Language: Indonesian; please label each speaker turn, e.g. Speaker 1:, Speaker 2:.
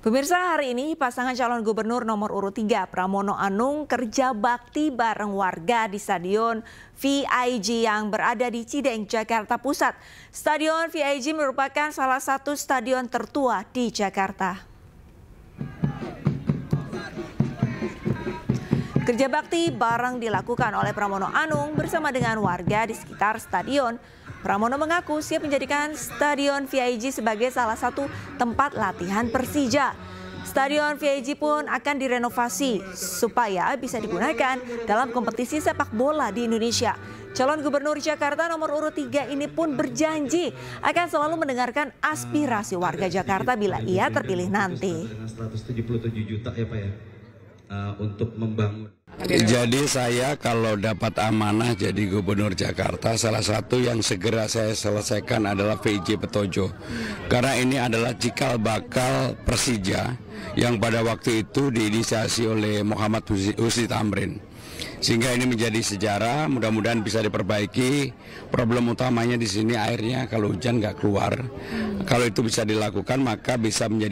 Speaker 1: Pemirsa hari ini pasangan calon gubernur nomor urut 3 Pramono Anung kerja bakti bareng warga di Stadion VIG yang berada di Cideng, Jakarta Pusat. Stadion VIG merupakan salah satu stadion tertua di Jakarta. Kerja bakti bareng dilakukan oleh Pramono Anung bersama dengan warga di sekitar stadion Pramono mengaku siap menjadikan Stadion VIG sebagai salah satu tempat latihan Persija. Stadion VIG pun akan direnovasi supaya bisa digunakan dalam kompetisi sepak bola di Indonesia. Calon Gubernur Jakarta nomor urut 3 ini pun berjanji akan selalu mendengarkan aspirasi warga Jakarta bila ia terpilih nanti.
Speaker 2: 177 juta ya Pak ya, eh, untuk membangun. Jadi
Speaker 3: saya kalau dapat amanah jadi gubernur Jakarta salah satu yang segera saya selesaikan adalah VJ Petojo. Karena ini adalah cikal bakal Persija yang pada waktu itu diinisiasi oleh Muhammad Husni Tamrin sehingga ini menjadi sejarah mudah-mudahan bisa diperbaiki problem utamanya di sini airnya kalau hujan nggak keluar kalau itu bisa dilakukan maka bisa menjadi